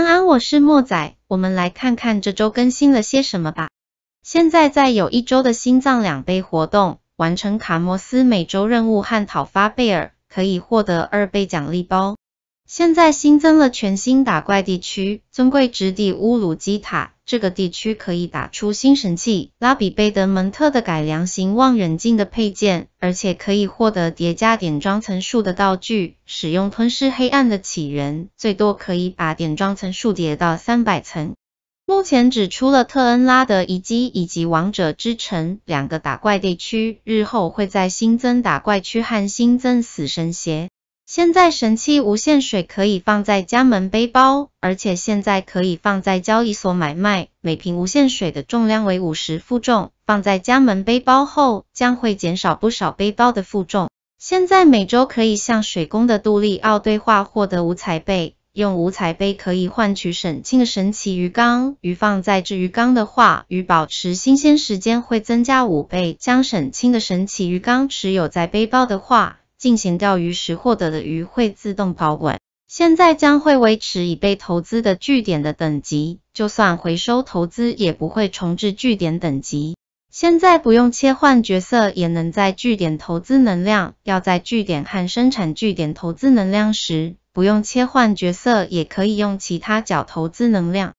安安，我是莫仔，我们来看看这周更新了些什么吧。现在在有一周的心脏两倍活动，完成卡莫斯每周任务和讨伐贝尔，可以获得二倍奖励包。现在新增了全新打怪地区，尊贵之地乌鲁基塔。这个地区可以打出新神器拉比贝德蒙特的改良型望远镜的配件，而且可以获得叠加点装层数的道具。使用吞噬黑暗的起源，最多可以把点装层数叠到三百层。目前只出了特恩拉德遗迹以及王者之城两个打怪地区，日后会在新增打怪区和新增死神鞋。现在神器无限水可以放在家门背包，而且现在可以放在交易所买卖。每瓶无限水的重量为五十负重，放在家门背包后将会减少不少背包的负重。现在每周可以向水工的杜利奥对话获得五彩贝，用五彩贝可以换取沈清的神奇鱼缸。鱼放在这鱼缸的话，鱼保持新鲜时间会增加五倍。将沈清的神奇鱼缸持有在背包的话，进行钓鱼时获得的鱼会自动保管，现在将会维持已被投资的据点的等级，就算回收投资也不会重置据点等级。现在不用切换角色也能在据点投资能量，要在据点和生产据点投资能量时，不用切换角色也可以用其他角投资能量。